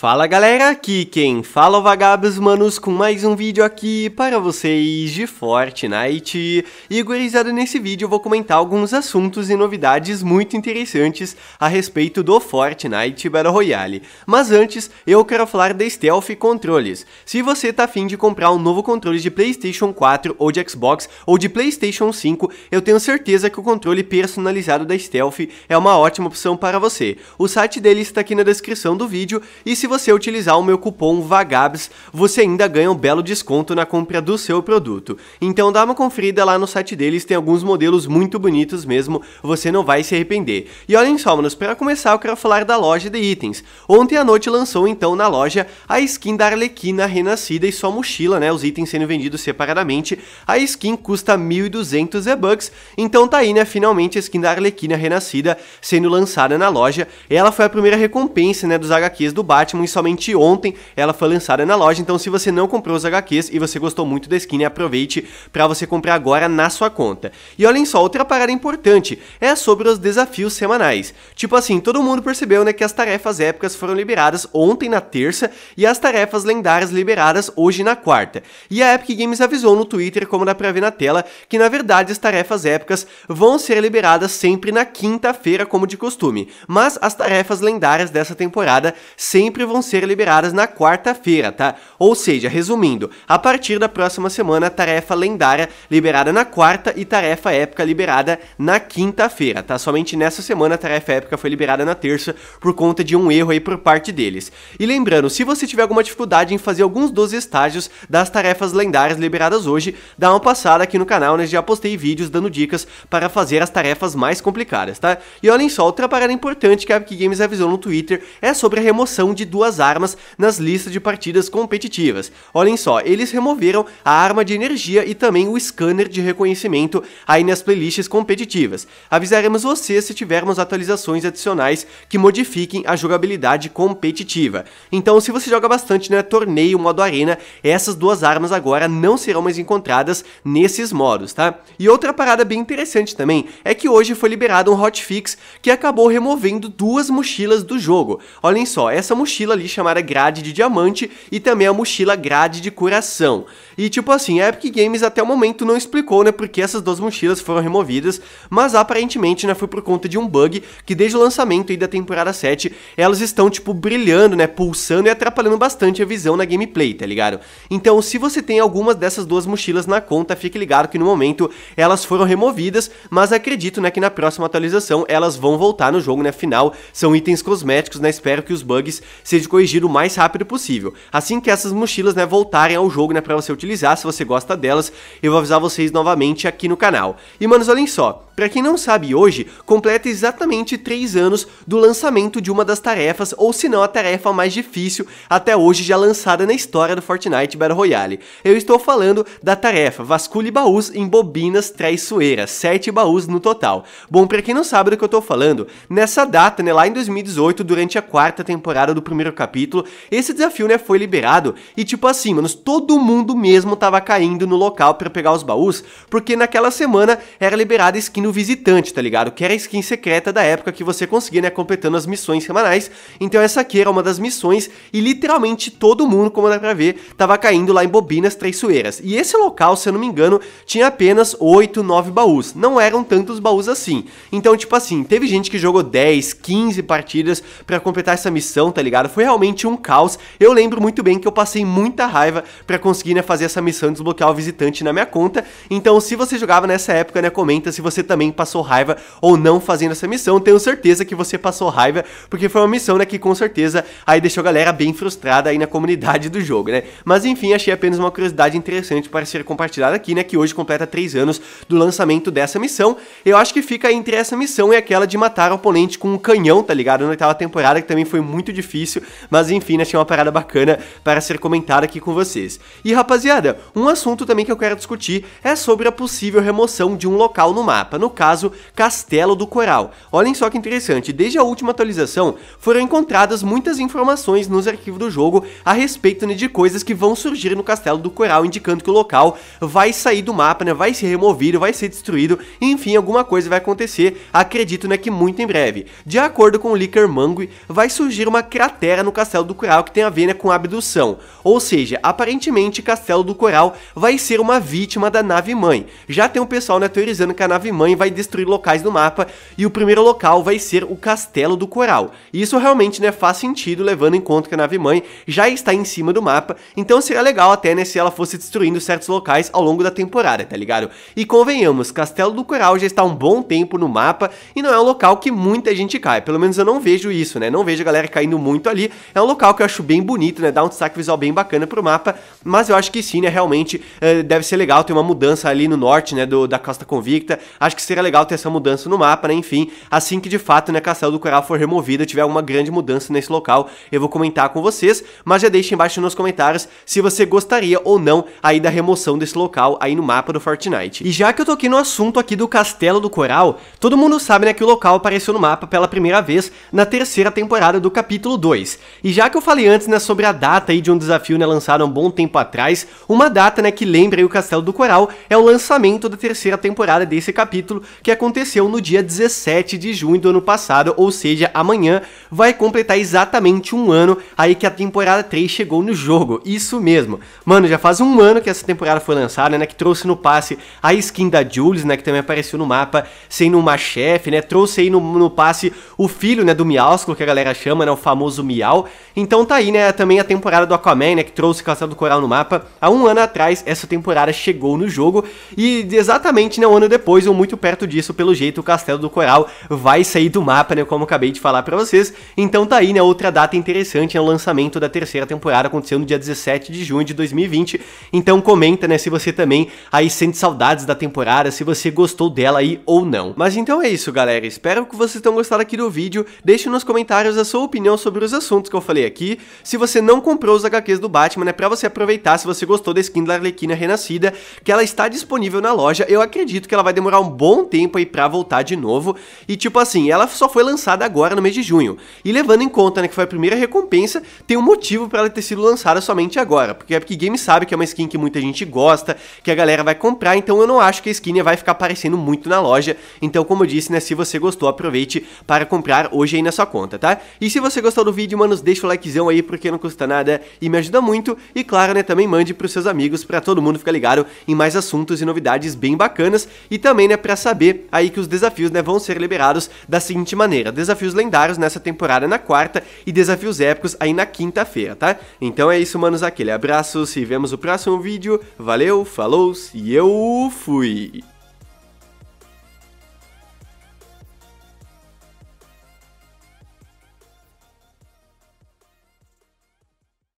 Fala galera, aqui quem fala é Vagabos Manos com mais um vídeo aqui para vocês de Fortnite. E gurizada, nesse vídeo eu vou comentar alguns assuntos e novidades muito interessantes a respeito do Fortnite Battle Royale. Mas antes, eu quero falar da Stealth Controles. Se você tá afim de comprar um novo controle de Playstation 4 ou de Xbox ou de Playstation 5, eu tenho certeza que o controle personalizado da Stealth é uma ótima opção para você. O site dele está aqui na descrição do vídeo e se você utilizar o meu cupom VAGABS, você ainda ganha um belo desconto na compra do seu produto. Então dá uma conferida lá no site deles, tem alguns modelos muito bonitos mesmo, você não vai se arrepender. E olhem só, manos, para começar eu quero falar da loja de itens. Ontem à noite lançou então na loja a skin da Arlequina Renascida e sua mochila, né, os itens sendo vendidos separadamente. A skin custa 1.200 e-bucks, então tá aí, né, finalmente a skin da Arlequina Renascida sendo lançada na loja. Ela foi a primeira recompensa, né, dos HQs do Batman, e somente ontem ela foi lançada na loja. Então, se você não comprou os HQs e você gostou muito da skin, aproveite para você comprar agora na sua conta. E olhem só, outra parada importante é sobre os desafios semanais. Tipo assim, todo mundo percebeu né, que as tarefas épicas foram liberadas ontem na terça e as tarefas lendárias liberadas hoje na quarta. E a Epic Games avisou no Twitter, como dá pra ver na tela, que na verdade as tarefas épicas vão ser liberadas sempre na quinta-feira, como de costume. Mas as tarefas lendárias dessa temporada sempre vão ser liberadas na quarta-feira, tá? Ou seja, resumindo, a partir da próxima semana, tarefa lendária liberada na quarta e tarefa épica liberada na quinta-feira, tá? Somente nessa semana a tarefa épica foi liberada na terça por conta de um erro aí por parte deles. E lembrando, se você tiver alguma dificuldade em fazer alguns dos estágios das tarefas lendárias liberadas hoje, dá uma passada aqui no canal, né? Já postei vídeos dando dicas para fazer as tarefas mais complicadas, tá? E olhem só, outra parada importante que a Epic Games avisou no Twitter é sobre a remoção de duas duas armas nas listas de partidas competitivas. Olhem só, eles removeram a arma de energia e também o scanner de reconhecimento aí nas playlists competitivas. Avisaremos vocês se tivermos atualizações adicionais que modifiquem a jogabilidade competitiva. Então, se você joga bastante né, torneio, modo arena, essas duas armas agora não serão mais encontradas nesses modos, tá? E outra parada bem interessante também é que hoje foi liberado um hotfix que acabou removendo duas mochilas do jogo. Olhem só, essa mochila mochila ali chamada grade de diamante e também a mochila grade de coração. E tipo assim, a Epic Games até o momento não explicou, né, porque essas duas mochilas foram removidas, mas aparentemente, né, foi por conta de um bug que desde o lançamento aí da temporada 7, elas estão tipo brilhando, né, pulsando e atrapalhando bastante a visão na gameplay, tá ligado? Então, se você tem algumas dessas duas mochilas na conta, fique ligado que no momento elas foram removidas, mas acredito, né, que na próxima atualização elas vão voltar no jogo, né, final. São itens cosméticos, né, espero que os bugs sejam corrigidos o mais rápido possível. Assim que essas mochilas, né, voltarem ao jogo, né, para você utilizar utilizar se você gosta delas. Eu vou avisar vocês novamente aqui no canal. E manos, olhem só, para quem não sabe, hoje completa exatamente 3 anos do lançamento de uma das tarefas, ou se não a tarefa mais difícil até hoje já lançada na história do Fortnite Battle Royale. Eu estou falando da tarefa Vasculhe baús em bobinas traiçoeiras, 7 baús no total. Bom, para quem não sabe do que eu estou falando, nessa data, né, lá em 2018, durante a quarta temporada do primeiro capítulo, esse desafio né, foi liberado e tipo assim, manos, todo mundo mesmo tava caindo no local para pegar os baús, porque naquela semana era liberada skin no visitante, tá ligado? Que era a skin secreta da época que você conseguia, né? Completando as missões semanais. Então essa aqui era uma das missões e literalmente todo mundo, como dá pra ver, tava caindo lá em bobinas traiçoeiras. E esse local, se eu não me engano, tinha apenas 8, 9 baús. Não eram tantos baús assim. Então, tipo assim, teve gente que jogou 10, 15 partidas para completar essa missão, tá ligado? Foi realmente um caos. Eu lembro muito bem que eu passei muita raiva para conseguir, né, fazer essa missão e desbloquear o visitante na minha conta. Então, se você jogava nessa época, né, comenta se você também também passou raiva ou não fazendo essa missão. Tenho certeza que você passou raiva, porque foi uma missão, né, que com certeza aí deixou a galera bem frustrada aí na comunidade do jogo, né? Mas enfim, achei apenas uma curiosidade interessante para ser compartilhada aqui, né, que hoje completa 3 anos do lançamento dessa missão. Eu acho que fica entre essa missão e aquela de matar o oponente com um canhão, tá ligado? Na oitava temporada, que também foi muito difícil, mas enfim, né, achei uma parada bacana para ser comentada aqui com vocês. E rapaziada, um assunto também que eu quero discutir é sobre a possível remoção de um local no mapa. No no caso Castelo do Coral. Olhem só que interessante, desde a última atualização foram encontradas muitas informações nos arquivos do jogo a respeito né, de coisas que vão surgir no Castelo do Coral, indicando que o local vai sair do mapa, né, vai ser removido, vai ser destruído, enfim, alguma coisa vai acontecer, acredito né, que muito em breve. De acordo com o Licker Mangue, vai surgir uma cratera no Castelo do Coral que tem a ver né, com abdução, ou seja, aparentemente Castelo do Coral vai ser uma vítima da nave-mãe. Já tem um pessoal né, teorizando que a nave-mãe Tamanho vai destruir locais no mapa e o primeiro local vai ser o Castelo do Coral. E isso realmente né, faz sentido levando em conta que a nave-mãe já está em cima do mapa, então seria legal até né, se ela fosse destruindo certos locais ao longo da temporada, tá ligado? E convenhamos, Castelo do Coral já está um bom tempo no mapa e não é um local que muita gente cai, pelo menos eu não vejo isso, né? Não vejo a galera caindo muito ali, é um local que eu acho bem bonito, né? Dá um destaque visual bem bacana pro mapa, mas eu acho que sim, né? Realmente eh, deve ser legal ter uma mudança ali no norte, né? Do, da Costa Convicta, acho que seria legal ter essa mudança no mapa, né? Enfim, assim que de fato, né, Castelo do Coral for removida, tiver alguma grande mudança nesse local, eu vou comentar com vocês, mas já deixe embaixo nos comentários se você gostaria ou não aí da remoção desse local aí no mapa do Fortnite. E já que eu tô aqui no assunto aqui do Castelo do Coral, todo mundo sabe, né, que o local apareceu no mapa pela primeira vez na terceira temporada do capítulo 2. E já que eu falei antes, né, sobre a data aí de um desafio, né, lançado há um bom tempo atrás, uma data, né, que lembra aí o Castelo do Coral é o lançamento da terceira temporada desse capítulo capítulo que aconteceu no dia 17 de junho do ano passado, ou seja, amanhã, vai completar exatamente um ano aí que a temporada 3 chegou no jogo. Isso mesmo. Mano, já faz um ano que essa temporada foi lançada, né? Que trouxe no passe a skin da Jules, né? Que também apareceu no mapa sendo uma chefe, né? Trouxe aí no, no passe o filho, né? Do Miausco, que a galera chama, né? O famoso Miau. Então tá aí, né? Também a temporada do Aquaman, né? Que trouxe o Castelo do Coral no mapa. Há um ano atrás, essa temporada chegou no jogo. E exatamente, né? Um ano depois, ou muito perto disso, pelo jeito o Castelo do Coral vai sair do mapa, né, como acabei de falar para vocês. Então tá aí, né, outra data interessante, é né, o lançamento da terceira temporada, aconteceu no dia 17 de junho de 2020. Então comenta, né, se você também aí sente saudades da temporada, se você gostou dela aí ou não. Mas então é isso, galera. Espero que vocês tenham gostado aqui do vídeo. Deixe nos comentários a sua opinião sobre os assuntos que eu falei aqui. Se você não comprou os HQs do Batman, né, pra você aproveitar, se você gostou da skin da Arlequina Renascida, que ela está disponível na loja, eu acredito que ela vai demorar um bom bom tempo aí pra voltar de novo. E tipo assim, ela só foi lançada agora no mês de junho. E levando em conta, né, que foi a primeira recompensa, tem um motivo para ela ter sido lançada somente agora. Porque a Epic Games sabe que é uma skin que muita gente gosta, que a galera vai comprar, então eu não acho que a skin vai ficar aparecendo muito na loja. Então, como eu disse, né, se você gostou, aproveite para comprar hoje aí na sua conta, tá? E se você gostou do vídeo, mano, deixa o likezão aí, porque não custa nada e me ajuda muito. E claro, né, também mande pros seus amigos, para todo mundo ficar ligado em mais assuntos e novidades bem bacanas. E também, né, pra saber aí que os desafios né, vão ser liberados da seguinte maneira: desafios lendários nessa temporada na quarta e desafios épicos aí na quinta-feira, tá? Então é isso, manos. Aquele abraço, se vemos no próximo vídeo. Valeu, falou e eu fui!